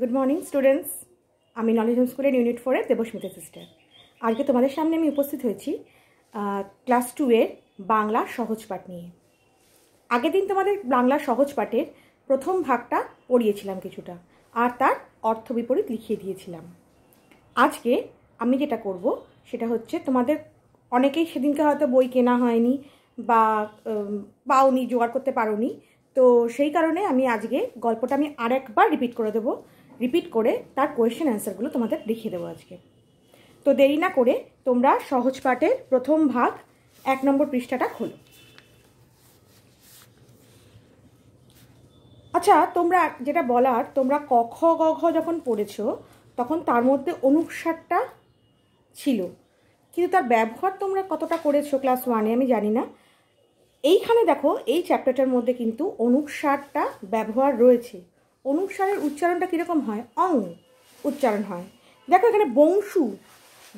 good morning students আমি knowledge home স্কুলের unit ফোরের দেবস্মিতা সিস্টার আজকে তোমাদের সামনে আমি উপস্থিত হয়েছি ক্লাস টুয়ের বাংলা সহজ পাঠ নিয়ে আগের দিন তোমাদের বাংলা সহজ পাঠের প্রথম ভাগটা পড়িয়েছিলাম কিছুটা আর তার অর্থ বিপরীত লিখিয়ে দিয়েছিলাম আজকে আমি যেটা করব সেটা হচ্ছে তোমাদের অনেকেই সেদিনকে হয়তো বই কেনা হয়নি বা পাওনি জোগাড় করতে পারোনি তো সেই কারণে আমি আজকে গল্পটা আমি আরেকবার রিপিট করে দেবো রিপিট করে তার কোয়েশ্চেন অ্যান্সারগুলো তোমাদের দেখিয়ে দেবো আজকে তো দেরি না করে তোমরা সহজ পাঠের প্রথম ভাগ এক নম্বর পৃষ্ঠাটা খোলো আচ্ছা তোমরা যেটা বলার তোমরা ক খ গ যখন পড়েছ তখন তার মধ্যে অনুসারটা ছিল কিন্তু তার ব্যবহার তোমরা কতটা করেছো ক্লাস ওয়ানে আমি জানি না এইখানে দেখো এই চ্যাপ্টারটার মধ্যে কিন্তু অনুসারটা ব্যবহার রয়েছে অনুসারের উচ্চারণটা কীরকম হয় অং উচ্চারণ হয় দেখো এখানে বংশু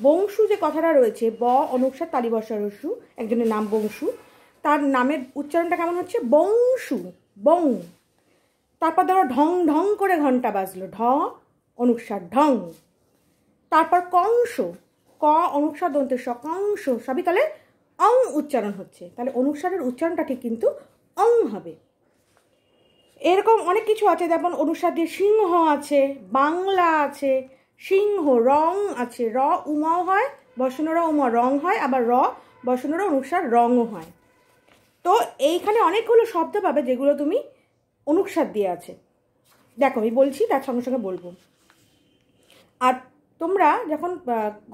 বংশু যে কথাটা রয়েছে ব অনুসার রসু একজনের নাম বংশু তার নামের উচ্চারণটা কেমন হচ্ছে বংশু বং তারপর ধরো ঢং ঢং করে ঘন্টা বাজলো ঢ অনুসার ঢং তারপর কংস ক অনুসার দন্তের স কংস সবই তাহলে অং উচ্চারণ হচ্ছে তাহলে অনুসারের উচ্চারণটা ঠিক কিন্তু অং হবে এরকম অনেক কিছু আছে যেমন অনুসাদে দিয়ে সিংহ আছে বাংলা আছে সিংহ রং আছে র উমাও হয় বসনরা উমা রং হয় আবার র বসনরা অনুসার রঙও হয় তো এইখানে অনেকগুলো শব্দ পাবে যেগুলো তুমি অনুসাদ দিয়ে আছে দেখো আমি বলছি তার সঙ্গে সঙ্গে বলবো আর তোমরা যখন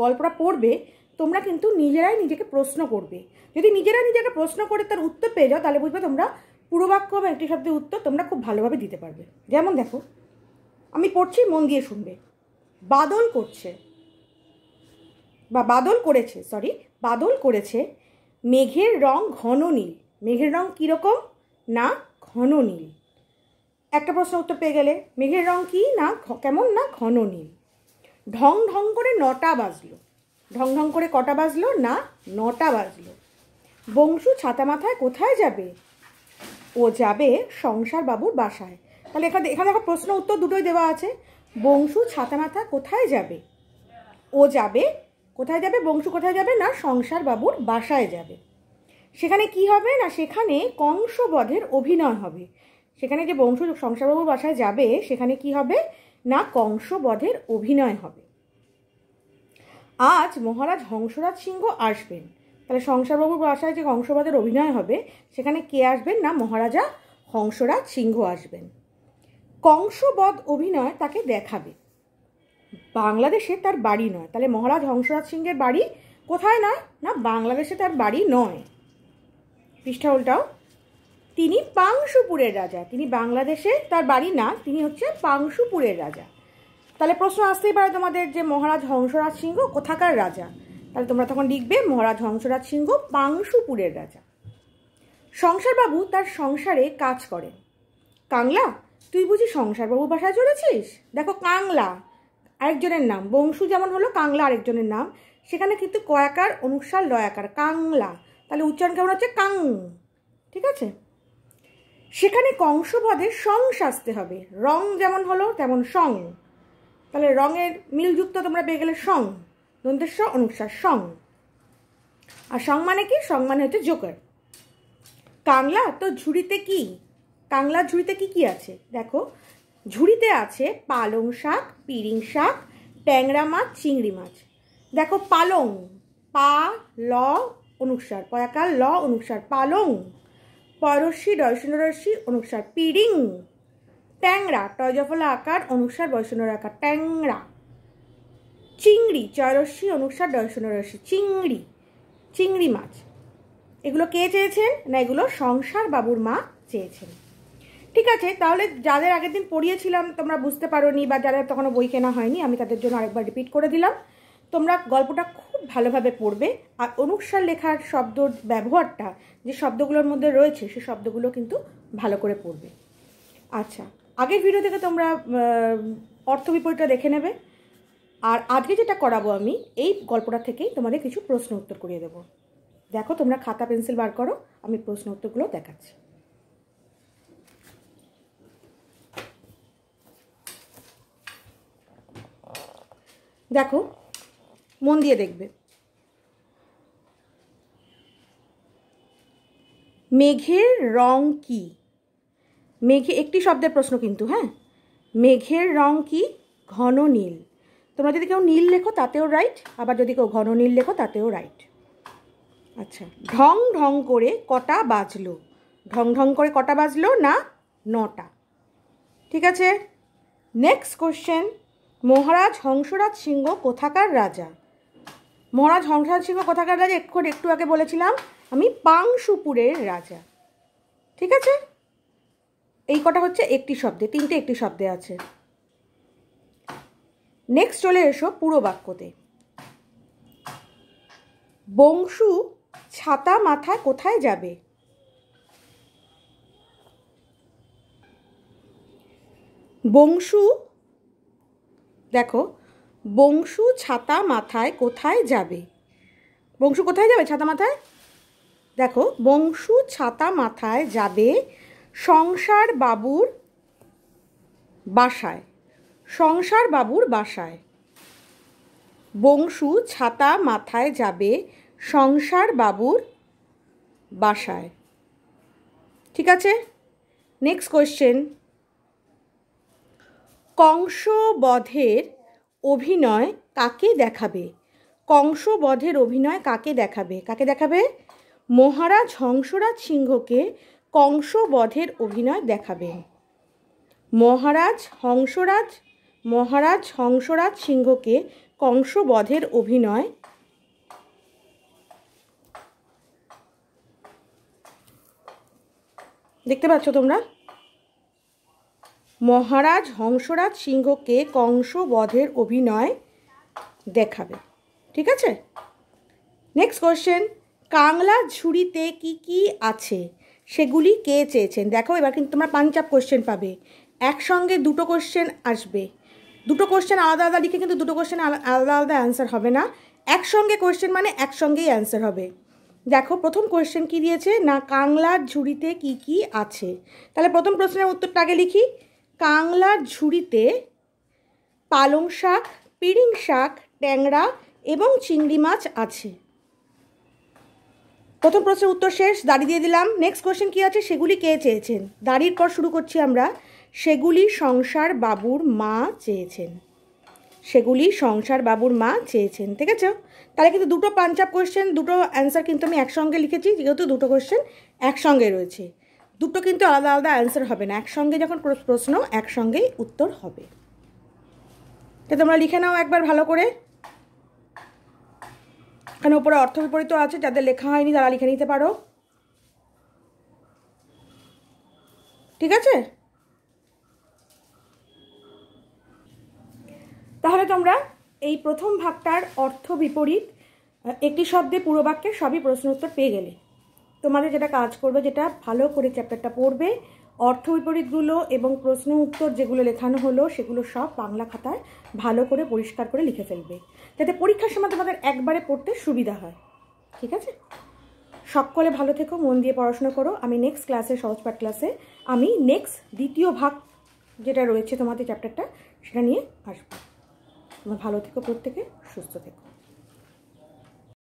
গল্পটা পড়বে তোমরা কিন্তু নিজেরাই নিজেকে প্রশ্ন করবে যদি নিজেরা নিজেকে প্রশ্ন করে তার উত্তর পেয়ে যাও তাহলে বুঝবে তোমরা পুরো বাক্য বা একটি শব্দের উত্তর তোমরা খুব ভালোভাবে দিতে পারবে যেমন দেখো আমি পড়ছি মন দিয়ে শুনবে বাদল করছে বা বাদল করেছে সরি বাদল করেছে মেঘের রং ঘন নীল মেঘের রং কীরকম না ঘন নীল একটা প্রশ্ন উত্তর পেয়ে গেলে মেঘের রং কী না কেমন না ঘন নীল ঢং ঢং করে নটা বাজলো ঢং ঢং করে কটা বাজলো না নটা বাজলো বংশু ছাতা মাথায় কোথায় যাবে ও যাবে সংসার বাবুর বাসায় তাহলে এখানে এখানে দেখো প্রশ্ন উত্তর দুটোই দেওয়া আছে বংশু ছাতা মাথা কোথায় যাবে ও যাবে কোথায় যাবে বংশু কোথায় যাবে না সংসার বাবুর বাসায় যাবে সেখানে কি হবে না সেখানে কংসবধের অভিনয় হবে সেখানে যে বংশ সংসারবাবুর বাসায় যাবে সেখানে কি হবে না কংসবধের অভিনয় হবে আজ মহারাজ হংসরাজ সিংহ আসবেন তাহলে সংসারবাবুর বাসায় যে হংসবাদের অভিনয় হবে সেখানে কে আসবেন না মহারাজা হংসরাজ সিংহ আসবেন কংসবধ অভিনয় তাকে দেখাবে বাংলাদেশে তার বাড়ি নয় তাহলে মহারাজ হংসরাজ সিংহের বাড়ি কোথায় নয় না বাংলাদেশে তার বাড়ি নয় পৃষ্ঠা উল্টাও তিনি পাংশুপুরের রাজা তিনি বাংলাদেশে তার বাড়ি না তিনি হচ্ছে পাংশুপুরের রাজা তাহলে প্রশ্ন আসতেই পারে তোমাদের যে মহারাজ হংসরাজ সিংহ কোথাকার রাজা তাহলে তোমরা তখন লিখবে মহারাজ হংসরাজ সিংহ পাংশুপুরের রাজা সংসারবাবু তার সংসারে কাজ করে কাংলা তুই বুঝি সংসারবাবু বাসায় চলেছিস দেখো কাংলা আরেকজনের নাম বংশু যেমন হলো কাংলা আরেকজনের নাম সেখানে কিন্তু কয়াকার অনুসার লয়াকার কাংলা তাহলে উচ্চারণ কেমন হচ্ছে কাং ঠিক আছে সেখানে কংসপদে সং সাজতে হবে রং যেমন হলো তেমন সং তাহলে রঙের মিলযুক্ত তোমরা পেয়ে গেলে সং দন্তেশ্ব অনুসার সং আর সং মানে কি সং মানে হচ্ছে জোকার কাংলা তো ঝুড়িতে কি কাংলা ঝুড়িতে কি কি আছে দেখো ঝুড়িতে আছে পালং শাক পিড়িং শাক ট্যাংরা মাছ চিংড়ি মাছ দেখো পালং পা ল অনুসার পয়াকাল ল অনুসার পালং পরশি ডয়সনরসি অনুসার পিড়িং ট্যাংরা টয়জফলা আকার অনুসার বয়সনর আকার ট্যাংরা চিংড়ি চয়রস্যি অনুসার ডয়সনরস্যি চিংড়ি চিংড়ি মাছ এগুলো কে চেয়েছেন না এগুলো সংসার বাবুর মা চেয়েছেন ঠিক আছে তাহলে যাদের আগের দিন পড়িয়েছিলাম তোমরা বুঝতে পারো নি বা যাদের তখনও বই কেনা হয়নি আমি তাদের জন্য আরেকবার রিপিট করে দিলাম তোমরা গল্পটা খুব ভালোভাবে পড়বে আর অনুসার লেখার শব্দ ব্যবহারটা যে শব্দগুলোর মধ্যে রয়েছে সে শব্দগুলো কিন্তু ভালো করে পড়বে আচ্ছা আগের ভিডিও থেকে তোমরা অর্থ বিপরীতটা দেখে নেবে আর আজকে যেটা করাবো আমি এই গল্পটা থেকেই তোমাদের কিছু প্রশ্ন উত্তর করিয়ে দেবো দেখো তোমরা খাতা পেন্সিল বার করো আমি প্রশ্ন উত্তরগুলো দেখাচ্ছি দেখো মন দিয়ে দেখবে মেঘের রং কি মেঘে একটি শব্দের প্রশ্ন কিন্তু হ্যাঁ মেঘের রং কি ঘন নীল তোমরা যদি কেউ নীল লেখো তাতেও রাইট আবার যদি কেউ ঘন নীল লেখো তাতেও রাইট আচ্ছা ঢং ঢং করে কটা বাজলো ঢং ঢং করে কটা বাজলো না নটা ঠিক আছে নেক্সট কোশ্চেন মহারাজ হংসরাজ সিংহ কোথাকার রাজা মহারাজ হংসরাজ সিংহ কোথাকার রাজা এক্ষণ একটু আগে বলেছিলাম আমি পাংশুপুরের রাজা ঠিক আছে এই কটা হচ্ছে একটি শব্দে তিনটে একটি শব্দে আছে নেক্সট চলে এসো পুরো বাক্যতে বংশু ছাতা মাথায় কোথায় যাবে বংশু দেখো বংশু ছাতা মাথায় কোথায় যাবে বংশু কোথায় যাবে ছাতা মাথায় দেখো বংশু ছাতা মাথায় যাবে সংসার বাবুর বাসায় সংসার বাবুর বাসায় বংশু ছাতা মাথায় যাবে সংসার বাবুর বাসায় ঠিক আছে নেক্সট কোয়েশ্চেন কংসবধের অভিনয় কাকে দেখাবে কংসবধের অভিনয় কাকে দেখাবে কাকে দেখাবে মহারাজ হংসরাজ সিংহকে কংসবধের অভিনয় দেখাবে মহারাজ হংসরাজ মহারাজ হংসরাজ সিংহকে কংসবধের অভিনয় দেখতে পাচ্ছ তোমরা মহারাজ হংসরাজ সিংহকে কংসবধের অভিনয় দেখাবে ঠিক আছে নেক্সট কোশ্চেন কাংলা ঝুড়িতে কি কি আছে সেগুলি কে চেয়েছেন দেখো এবার কিন্তু তোমরা পাঞ্জাব কোশ্চেন পাবে একসঙ্গে দুটো কোশ্চেন আসবে দুটো কোশ্চেন আলাদা আলাদা লিখে কিন্তু দুটো কোশ্চেন আলাদা আলাদা অ্যান্সার হবে না একসঙ্গে কোশ্চেন মানে একসঙ্গেই অ্যান্সার হবে দেখো প্রথম কোশ্চেন কি দিয়েছে না কাংলার ঝুড়িতে কি কি আছে তাহলে প্রথম প্রশ্নের উত্তরটা আগে লিখি কাংলার ঝুড়িতে পালং শাক পিড়িং শাক ট্যাংরা এবং চিংড়ি মাছ আছে প্রথম প্রশ্নের উত্তর শেষ দাড়ি দিয়ে দিলাম নেক্সট কোশ্চেন কী আছে সেগুলি কে চেয়েছেন দাড়ির পর শুরু করছি আমরা সেগুলি সংসার বাবুর মা চেয়েছেন সেগুলি সংসার বাবুর মা চেয়েছেন ঠিক আছে তাহলে কিন্তু দুটো পাঞ্জাব কোয়েশ্চেন দুটো অ্যান্সার কিন্তু আমি একসঙ্গে লিখেছি যেহেতু দুটো কোয়েশ্চেন একসঙ্গে রয়েছে দুটো কিন্তু আলাদা আলাদা অ্যান্সার হবে না একসঙ্গে যখন প্রশ্ন একসঙ্গেই উত্তর হবে তো তোমরা লিখে নাও একবার ভালো করে কারণ ওপরে অর্থ বিপরীত আছে যাদের লেখা হয়নি তারা লিখে নিতে পারো ঠিক আছে তাহলে তোমরা এই প্রথম ভাগটার অর্থ বিপরীত একটি শব্দে পুরো বাক্যের সবই প্রশ্ন উত্তর পেয়ে গেলে তোমাদের যেটা কাজ করবে যেটা ভালো করে চ্যাপ্টারটা পড়বে অর্থ বিপরীতগুলো এবং প্রশ্ন উত্তর যেগুলো লেখানো হলো সেগুলো সব বাংলা খাতায় ভালো করে পরিষ্কার করে লিখে ফেলবে যাতে পরীক্ষার সময় তোমাদের একবারে পড়তে সুবিধা হয় ঠিক আছে সকলে ভালো থেকো মন দিয়ে পড়াশোনা করো আমি নেক্সট ক্লাসে সহজপাঠ ক্লাসে আমি নেক্সট দ্বিতীয় ভাগ যেটা রয়েছে তোমাদের চ্যাপ্টারটা সেটা নিয়ে আসবো তোমরা ভালো থেকো প্রত্যেকে সুস্থ থেকো